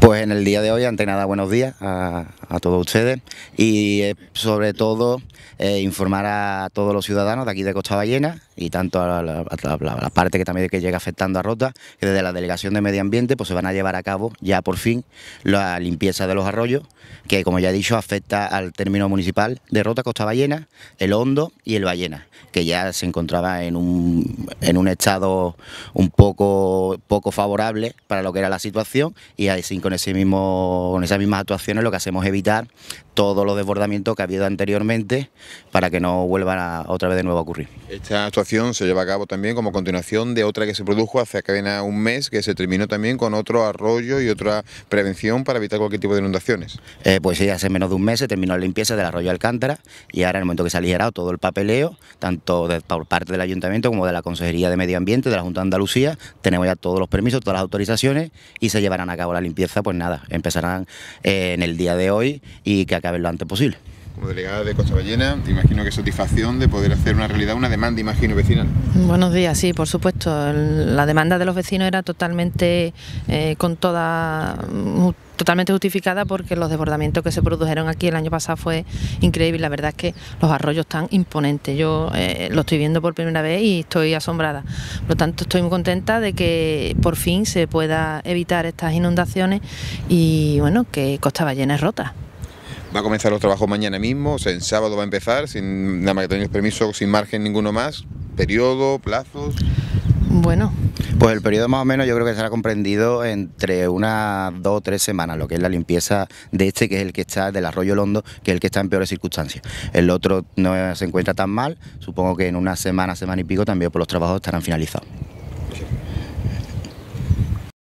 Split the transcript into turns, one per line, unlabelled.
Pues en el día de hoy, ante nada, buenos días a, todos ustedes y eh, sobre todo eh, informar a todos los ciudadanos de aquí de Costa Ballena y tanto a la, parte que también que llega afectando a Rota, que desde la Delegación de Medio Ambiente pues se van a llevar a cabo ya por fin la limpieza de los arroyos, que como ya he dicho afecta al término municipal de Rota, Costa Ballena, el Hondo y el Ballena, que ya se encontraba en un, en un estado un poco, poco favorable para lo que era la situación y hay cinco con, ese mismo, con esas mismas actuaciones lo que hacemos es evitar todos los desbordamientos que ha habido anteriormente para que no vuelvan a, otra vez de nuevo a ocurrir. Esta actuación se lleva a cabo
también como continuación de otra que se produjo hace apenas un mes, que se terminó también con otro arroyo y
otra prevención para evitar cualquier tipo de inundaciones. Eh, pues sí, hace menos de un mes se terminó la limpieza del arroyo Alcántara y ahora en el momento que se ha todo el papeleo, tanto por parte del Ayuntamiento como de la Consejería de Medio Ambiente, de la Junta de Andalucía, tenemos ya todos los permisos, todas las autorizaciones y se llevarán a cabo la limpieza pues nada, empezarán eh, en el día de hoy y que acabe lo antes posible
como delegada de Costa Ballena, te imagino que satisfacción de poder hacer una realidad, una demanda, imagino, vecinal.
Buenos días, sí, por supuesto. La demanda de los vecinos era totalmente, eh, con toda mm, totalmente justificada porque los desbordamientos que se produjeron aquí el año pasado fue increíble. La verdad es que los arroyos están imponentes. Yo eh, lo estoy viendo por primera vez y estoy asombrada. Por lo tanto, estoy muy contenta de que por fin se pueda evitar estas inundaciones y bueno, que Costa Ballena es rota.
Va a comenzar los trabajos mañana mismo, o sea, en sábado va a empezar, sin nada más que tenéis permiso, sin margen ninguno más. ¿Periodo, plazos?
Bueno.
Pues el periodo más o menos yo creo que será comprendido entre unas dos o tres semanas, lo que es la limpieza de este, que es el que está del arroyo Londo, que es el que está en peores circunstancias. El otro no se encuentra tan mal, supongo que en una semana, semana y pico también por pues los trabajos estarán finalizados.